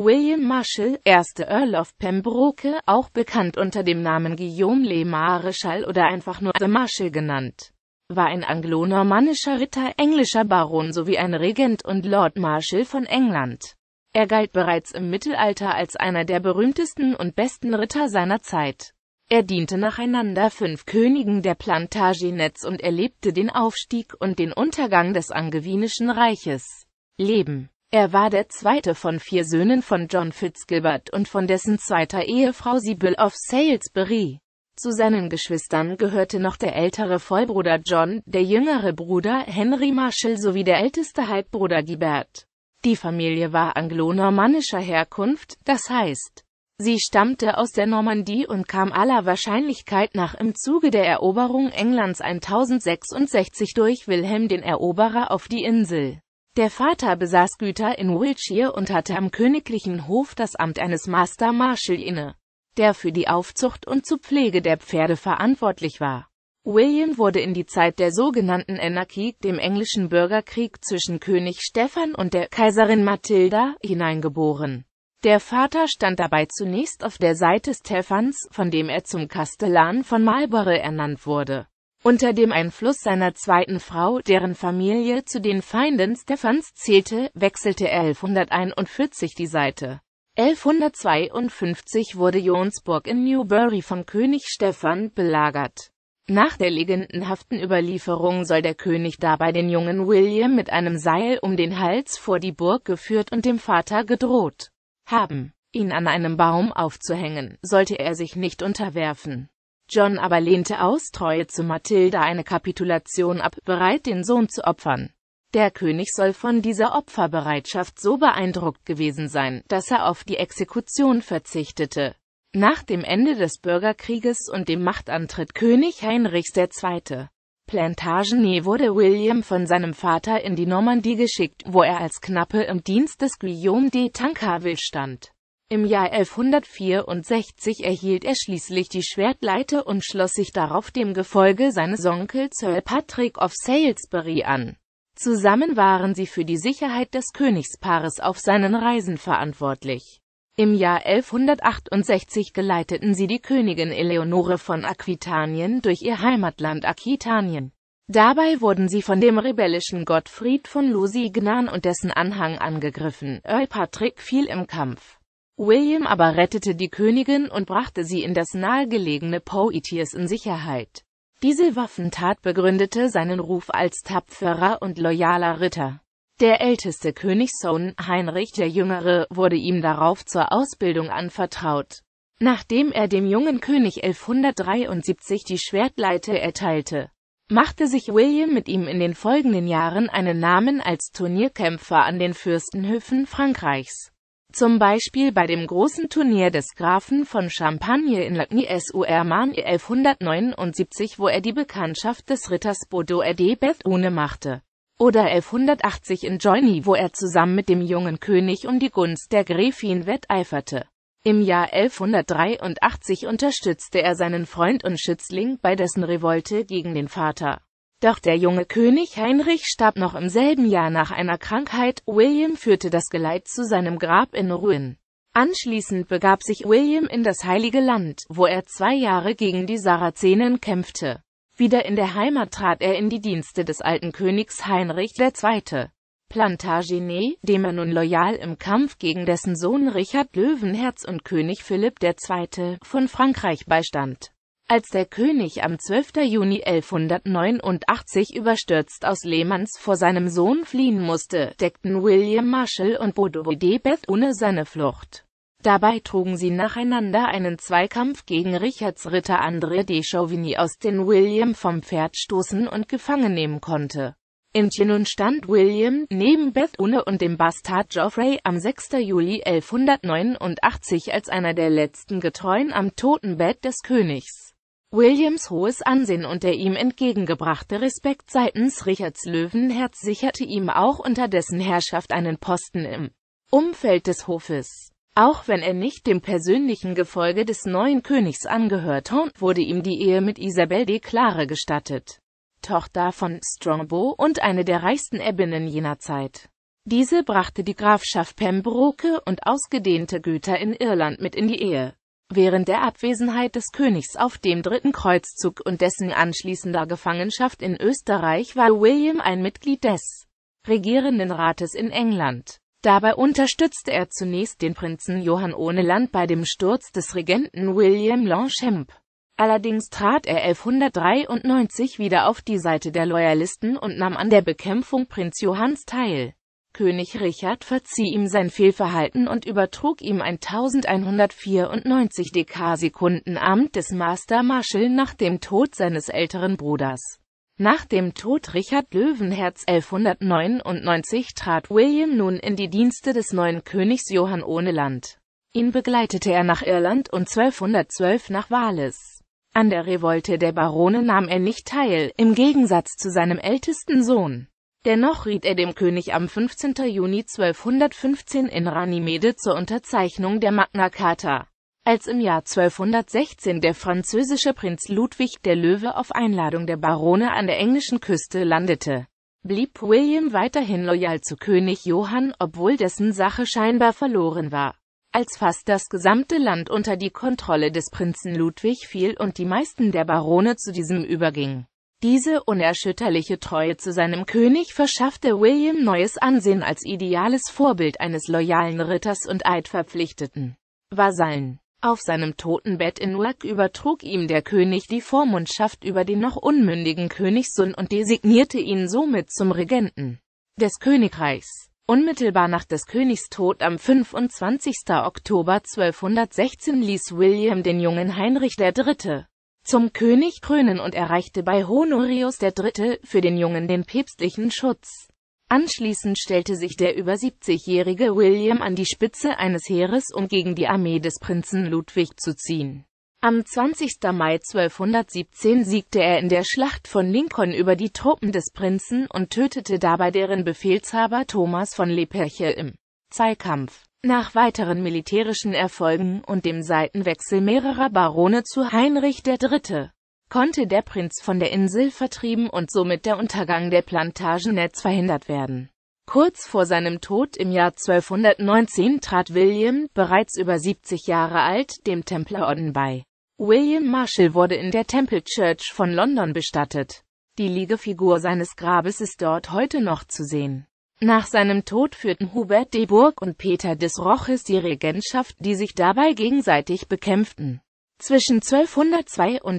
William Marshall, 1. Earl of Pembroke, auch bekannt unter dem Namen Guillaume Le Maréchal oder einfach nur The Marshall genannt, war ein anglo-normannischer Ritter, englischer Baron sowie ein Regent und Lord Marshall von England. Er galt bereits im Mittelalter als einer der berühmtesten und besten Ritter seiner Zeit. Er diente nacheinander fünf Königen der Plantagenets und erlebte den Aufstieg und den Untergang des angevinischen Reiches. Leben er war der zweite von vier Söhnen von John Fitzgilbert und von dessen zweiter Ehefrau Sibyl of Salisbury. Zu seinen Geschwistern gehörte noch der ältere Vollbruder John, der jüngere Bruder Henry Marshall sowie der älteste Halbbruder Gilbert. Die Familie war anglo-normannischer Herkunft, das heißt, sie stammte aus der Normandie und kam aller Wahrscheinlichkeit nach im Zuge der Eroberung Englands 1066 durch Wilhelm den Eroberer auf die Insel. Der Vater besaß Güter in Wiltshire und hatte am königlichen Hof das Amt eines Master Marshall inne, der für die Aufzucht und zur Pflege der Pferde verantwortlich war. William wurde in die Zeit der sogenannten Anarchie, dem englischen Bürgerkrieg zwischen König Stephan und der Kaiserin Matilda, hineingeboren. Der Vater stand dabei zunächst auf der Seite Stephans, von dem er zum Kastellan von Marlborough ernannt wurde. Unter dem Einfluss seiner zweiten Frau, deren Familie zu den Feinden Stephans zählte, wechselte 1141 die Seite. 1152 wurde Jonsburg in Newbury von König Stephan belagert. Nach der legendenhaften Überlieferung soll der König dabei den jungen William mit einem Seil um den Hals vor die Burg geführt und dem Vater gedroht haben, ihn an einem Baum aufzuhängen, sollte er sich nicht unterwerfen. John aber lehnte aus Treue zu Mathilda eine Kapitulation ab, bereit den Sohn zu opfern. Der König soll von dieser Opferbereitschaft so beeindruckt gewesen sein, dass er auf die Exekution verzichtete. Nach dem Ende des Bürgerkrieges und dem Machtantritt König Heinrichs II. Plantagenet wurde William von seinem Vater in die Normandie geschickt, wo er als Knappe im Dienst des Guillaume de Tancarville stand. Im Jahr 1164 erhielt er schließlich die Schwertleite und schloss sich darauf dem Gefolge seines Onkels Earl Patrick of Salisbury an. Zusammen waren sie für die Sicherheit des Königspaares auf seinen Reisen verantwortlich. Im Jahr 1168 geleiteten sie die Königin Eleonore von Aquitanien durch ihr Heimatland Aquitanien. Dabei wurden sie von dem rebellischen Gottfried von Lusignan und dessen Anhang angegriffen. Earl Patrick fiel im Kampf. William aber rettete die Königin und brachte sie in das nahegelegene Poitiers in Sicherheit. Diese Waffentat begründete seinen Ruf als tapferer und loyaler Ritter. Der älteste Königssohn, Heinrich der Jüngere, wurde ihm darauf zur Ausbildung anvertraut. Nachdem er dem jungen König 1173 die Schwertleite erteilte, machte sich William mit ihm in den folgenden Jahren einen Namen als Turnierkämpfer an den Fürstenhöfen Frankreichs. Zum Beispiel bei dem großen Turnier des Grafen von Champagne in Lagny sur Marne 1179, wo er die Bekanntschaft des Ritters Bodo Erdebeth Bethune machte. Oder 1180 in Joigny, wo er zusammen mit dem jungen König um die Gunst der Gräfin wetteiferte. Im Jahr 1183 unterstützte er seinen Freund und Schützling bei dessen Revolte gegen den Vater. Doch der junge König Heinrich starb noch im selben Jahr nach einer Krankheit, William führte das Geleit zu seinem Grab in Rouen. Anschließend begab sich William in das Heilige Land, wo er zwei Jahre gegen die Sarazenen kämpfte. Wieder in der Heimat trat er in die Dienste des alten Königs Heinrich II. Plantagenet, dem er nun loyal im Kampf gegen dessen Sohn Richard Löwenherz und König Philipp II. von Frankreich beistand. Als der König am 12. Juni 1189 überstürzt aus Lehmanns vor seinem Sohn fliehen musste, deckten William Marshall und Bodoide Debeth ohne seine Flucht. Dabei trugen sie nacheinander einen Zweikampf gegen Richards Ritter André de Chauvigny aus, den William vom Pferd stoßen und gefangen nehmen konnte. In Chinon stand William, neben Bethune und dem Bastard Geoffrey, am 6. Juli 1189 als einer der letzten Getreuen am Totenbett des Königs. Williams hohes Ansehen und der ihm entgegengebrachte Respekt seitens Richards Löwenherz sicherte ihm auch unter dessen Herrschaft einen Posten im Umfeld des Hofes. Auch wenn er nicht dem persönlichen Gefolge des neuen Königs angehörte, wurde ihm die Ehe mit Isabel de Clare gestattet, Tochter von Strongbow und eine der reichsten Ebbinnen jener Zeit. Diese brachte die Grafschaft Pembroke und ausgedehnte Güter in Irland mit in die Ehe. Während der Abwesenheit des Königs auf dem dritten Kreuzzug und dessen anschließender Gefangenschaft in Österreich war William ein Mitglied des regierenden Rates in England. Dabei unterstützte er zunächst den Prinzen Johann ohne Land bei dem Sturz des Regenten William Longchamp. Allerdings trat er 1193 wieder auf die Seite der Loyalisten und nahm an der Bekämpfung Prinz Johanns teil. König Richard verzieh ihm sein Fehlverhalten und übertrug ihm ein 1194 Dekarsekunden Amt des Master Marshall nach dem Tod seines älteren Bruders. Nach dem Tod Richard Löwenherz 1199 trat William nun in die Dienste des neuen Königs Johann ohne Land. Ihn begleitete er nach Irland und 1212 nach Wales. An der Revolte der Barone nahm er nicht teil, im Gegensatz zu seinem ältesten Sohn. Dennoch riet er dem König am 15. Juni 1215 in Ranimede zur Unterzeichnung der Magna Carta. Als im Jahr 1216 der französische Prinz Ludwig der Löwe auf Einladung der Barone an der englischen Küste landete, blieb William weiterhin loyal zu König Johann, obwohl dessen Sache scheinbar verloren war. Als fast das gesamte Land unter die Kontrolle des Prinzen Ludwig fiel und die meisten der Barone zu diesem übergingen, diese unerschütterliche Treue zu seinem König verschaffte William neues Ansehen als ideales Vorbild eines loyalen Ritters und eidverpflichteten Vasallen. Auf seinem Totenbett in Uark übertrug ihm der König die Vormundschaft über den noch unmündigen Königssohn und designierte ihn somit zum Regenten des Königreichs. Unmittelbar nach des Königs Tod am 25. Oktober 1216 ließ William den jungen Heinrich III zum König krönen und erreichte bei Honorius III. für den Jungen den päpstlichen Schutz. Anschließend stellte sich der über 70-jährige William an die Spitze eines Heeres, um gegen die Armee des Prinzen Ludwig zu ziehen. Am 20. Mai 1217 siegte er in der Schlacht von Lincoln über die Truppen des Prinzen und tötete dabei deren Befehlshaber Thomas von Leperche im Zweikampf. Nach weiteren militärischen Erfolgen und dem Seitenwechsel mehrerer Barone zu Heinrich III. konnte der Prinz von der Insel vertrieben und somit der Untergang der Plantagenets verhindert werden. Kurz vor seinem Tod im Jahr 1219 trat William, bereits über 70 Jahre alt, dem Templerorden bei. William Marshall wurde in der Temple Church von London bestattet. Die Liegefigur seines Grabes ist dort heute noch zu sehen. Nach seinem Tod führten Hubert de Burg und Peter des Roches die Regentschaft, die sich dabei gegenseitig bekämpften. Zwischen 1232 und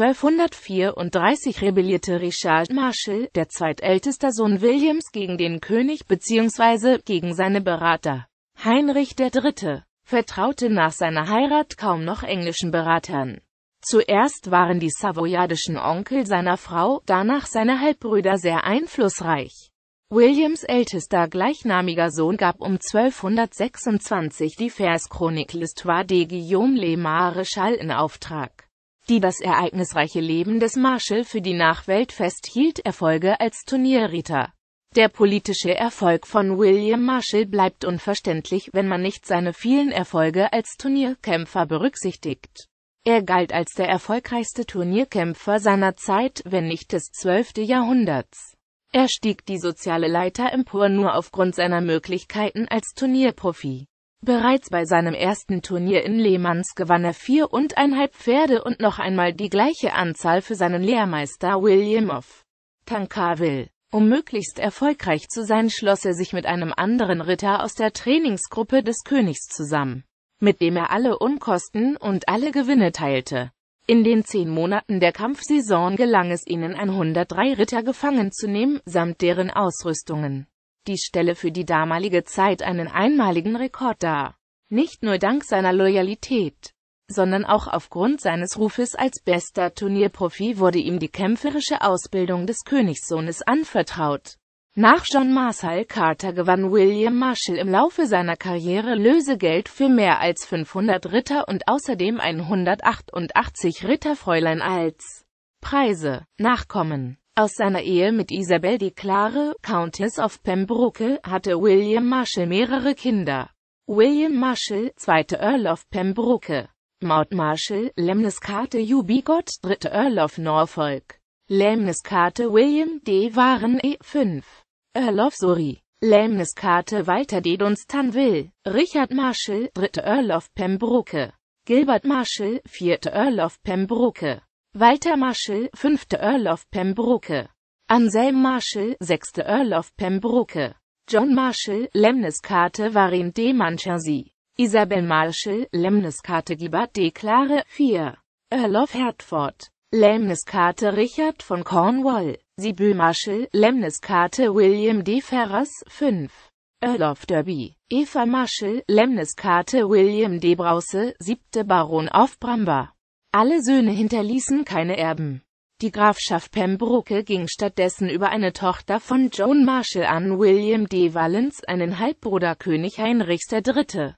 1234 rebellierte Richard Marshall, der zweitältester Sohn Williams gegen den König bzw. gegen seine Berater. Heinrich III. vertraute nach seiner Heirat kaum noch englischen Beratern. Zuerst waren die savoyardischen Onkel seiner Frau, danach seine Halbbrüder sehr einflussreich. Williams ältester gleichnamiger Sohn gab um 1226 die Verschronik L'Histoire de Guillaume le Maréchal in Auftrag, die das ereignisreiche Leben des Marshall für die Nachwelt festhielt. Erfolge als Turnierritter der politische Erfolg von William Marshall bleibt unverständlich, wenn man nicht seine vielen Erfolge als Turnierkämpfer berücksichtigt. Er galt als der erfolgreichste Turnierkämpfer seiner Zeit, wenn nicht des 12. Jahrhunderts. Er stieg die soziale Leiter empor nur aufgrund seiner Möglichkeiten als Turnierprofi. Bereits bei seinem ersten Turnier in Lehmanns gewann er vier und einhalb Pferde und noch einmal die gleiche Anzahl für seinen Lehrmeister William of Tancarville. Um möglichst erfolgreich zu sein, schloss er sich mit einem anderen Ritter aus der Trainingsgruppe des Königs zusammen, mit dem er alle Unkosten und alle Gewinne teilte. In den zehn Monaten der Kampfsaison gelang es ihnen 103 Ritter gefangen zu nehmen, samt deren Ausrüstungen. Die stelle für die damalige Zeit einen einmaligen Rekord dar. Nicht nur dank seiner Loyalität, sondern auch aufgrund seines Rufes als bester Turnierprofi wurde ihm die kämpferische Ausbildung des Königssohnes anvertraut. Nach John Marshall Carter gewann William Marshall im Laufe seiner Karriere Lösegeld für mehr als 500 Ritter und außerdem 188 Ritterfräulein als Preise, Nachkommen. Aus seiner Ehe mit Isabel die Klare, Countess of Pembroke, hatte William Marshall mehrere Kinder. William Marshall, zweite Earl of Pembroke, Maud Marshall, Lemnis Karte Jubigot, dritte Earl of Norfolk, Lemnis Karte William D. Waren E. 5. Earl of Surrey. Lähmniskarte Walter D. Dunstanville, Richard Marshall, 3. Earl of Pembroke, Gilbert Marshall, 4. Earl of Pembroke, Walter Marshall, 5. Earl of Pembroke, Anselm Marshall, 6. Earl of Pembroke, John Marshall, Lähmniskarte Varin D. Manchersey, Isabel Marshall, Lähmniskarte Gilbert D. Klare, 4. Earl of Hertford, Lähmniskarte Richard von Cornwall, Sibyl Marshall, Lemniskate William D. Ferrers, 5. Earl of Derby, Eva Marshall, Lemniskate William D. Brause, 7. Baron of Bramber. Alle Söhne hinterließen keine Erben. Die Grafschaft Pembroke ging stattdessen über eine Tochter von Joan Marshall an William D. Valens, einen Halbbruder König Heinrichs III.